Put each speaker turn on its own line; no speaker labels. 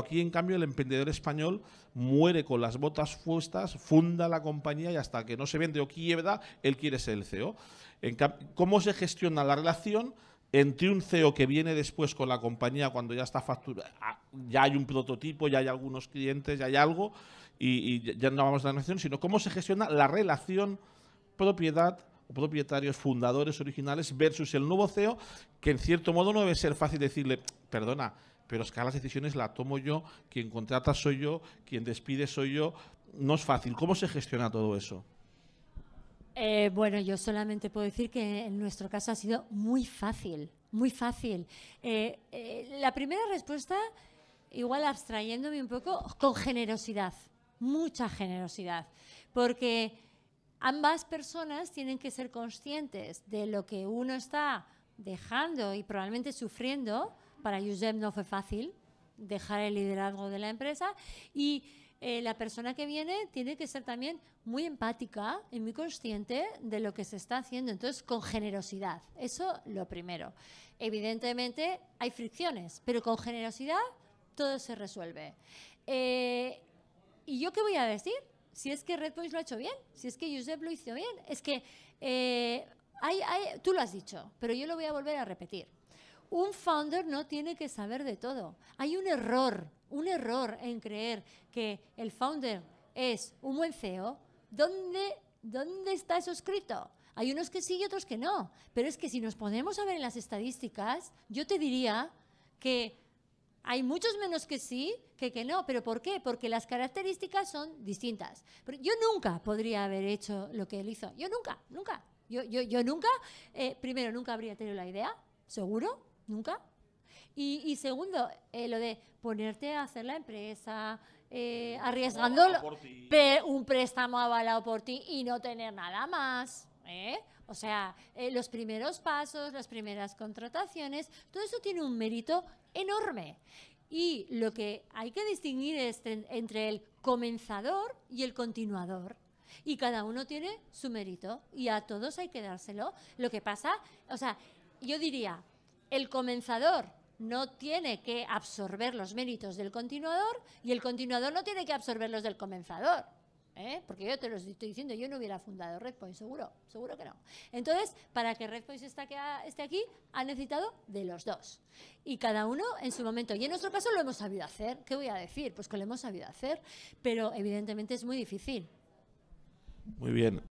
Aquí, en cambio, el emprendedor español muere con las botas puestas, funda la compañía y hasta que no se vende o quiebra, él quiere ser el CEO. ¿Cómo se gestiona la relación? entre un CEO que viene después con la compañía cuando ya está facturado, ah, ya hay un prototipo, ya hay algunos clientes, ya hay algo, y, ya no vamos a la nación, sino cómo se gestiona la relación propiedad o propietarios, fundadores originales versus el nuevo CEO, que en cierto modo no debe ser fácil decirle, perdona, pero es que las decisiones la tomo yo, quien contrata soy yo, quien despide soy yo. No es fácil. ¿Cómo se gestiona todo eso?
Eh, bueno, yo solamente puedo decir que en nuestro caso ha sido muy fácil, muy fácil. Eh, eh, la primera respuesta, igual abstrayéndome un poco, con generosidad, mucha generosidad, porque ambas personas tienen que ser conscientes de lo que uno está dejando y probablemente sufriendo para Josep no fue fácil dejar el liderazgo de la empresa y eh, la persona que viene tiene que ser también muy empática y muy consciente de lo que se está haciendo. Entonces, con generosidad. Eso lo primero. Evidentemente hay fricciones, pero con generosidad todo se resuelve. Eh, ¿Y yo qué voy a decir? Si es que Red Boys lo ha hecho bien, si es que Josep lo hizo bien, es que eh, tú lo has dicho, pero yo lo voy a volver a repetir un founder no tiene que saber de todo. Hay un error, un error en creer que el founder es un buen CEO. ¿Dónde, dónde está eso escrito? Hay unos que sí y otros que no. Pero es que si nos ponemos a ver en las estadísticas, yo te diría que hay muchos menos que sí que que no. ¿Pero por qué? Porque las características son distintas. yo nunca podría haber hecho lo que él hizo. Yo nunca, nunca. Yo, yo, yo nunca, eh, primero, nunca habría tenido la idea, seguro. Nunca. Y, segundo, eh, lo de ponerte a hacer la empresa, eh, eh, arriesgando un préstamo avalado por ti y no tener nada más. O sea, los primeros pasos, las primeras contrataciones, todo eso tiene un mérito enorme. Y lo que hay que distinguir es entre el comenzador y el continuador. Y cada uno tiene su mérito y a todos hay que dárselo. Lo que pasa, o sea, yo diría, el comenzador no tiene que absorber los méritos del continuador y el continuador no tiene que absorber los del comenzador. ¿eh? Porque yo te lo estoy diciendo, yo no hubiera fundado RedPoint, seguro, seguro que no. Entonces, para que RedPoint esté aquí, ha necesitado de los dos. Y cada uno en su momento. Y en nuestro caso lo hemos sabido hacer. ¿Qué voy a decir? Pues que lo hemos sabido hacer, pero evidentemente es muy difícil.
Muy bien.